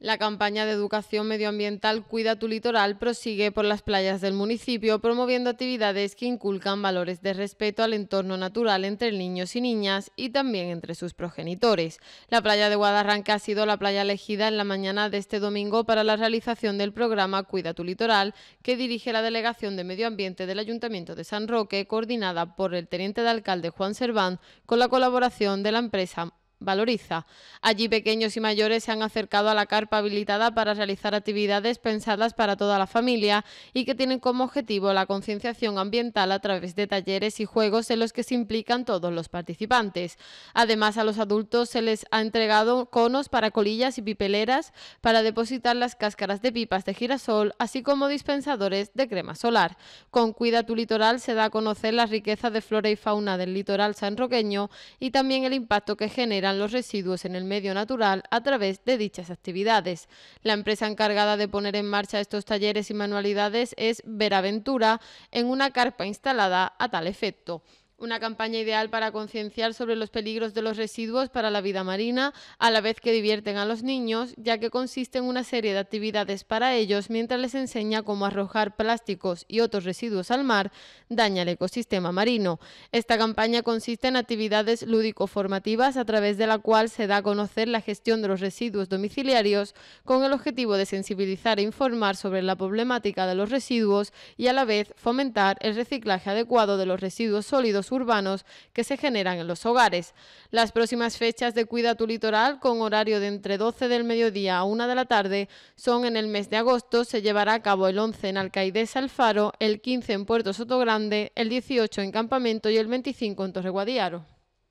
La campaña de educación medioambiental Cuida tu litoral prosigue por las playas del municipio, promoviendo actividades que inculcan valores de respeto al entorno natural entre niños y niñas y también entre sus progenitores. La playa de Guadarranca ha sido la playa elegida en la mañana de este domingo para la realización del programa Cuida tu litoral, que dirige la Delegación de Medio Ambiente del Ayuntamiento de San Roque, coordinada por el teniente de alcalde Juan Serván, con la colaboración de la empresa valoriza. Allí pequeños y mayores se han acercado a la carpa habilitada para realizar actividades pensadas para toda la familia y que tienen como objetivo la concienciación ambiental a través de talleres y juegos en los que se implican todos los participantes. Además, a los adultos se les ha entregado conos para colillas y pipeleras para depositar las cáscaras de pipas de girasol, así como dispensadores de crema solar. Con Cuida tu litoral se da a conocer la riqueza de flora y fauna del litoral sanroqueño y también el impacto que genera los residuos en el medio natural a través de dichas actividades. La empresa encargada de poner en marcha estos talleres y manualidades es Veraventura, en una carpa instalada a tal efecto una campaña ideal para concienciar sobre los peligros de los residuos para la vida marina, a la vez que divierten a los niños, ya que consiste en una serie de actividades para ellos mientras les enseña cómo arrojar plásticos y otros residuos al mar daña el ecosistema marino. Esta campaña consiste en actividades lúdico-formativas a través de la cual se da a conocer la gestión de los residuos domiciliarios con el objetivo de sensibilizar e informar sobre la problemática de los residuos y a la vez fomentar el reciclaje adecuado de los residuos sólidos urbanos que se generan en los hogares. Las próximas fechas de Cuida tu Litoral, con horario de entre 12 del mediodía a 1 de la tarde, son en el mes de agosto. Se llevará a cabo el 11 en Alcaides, Alfaro, el 15 en Puerto Sotogrande, el 18 en Campamento y el 25 en Torreguadiaro.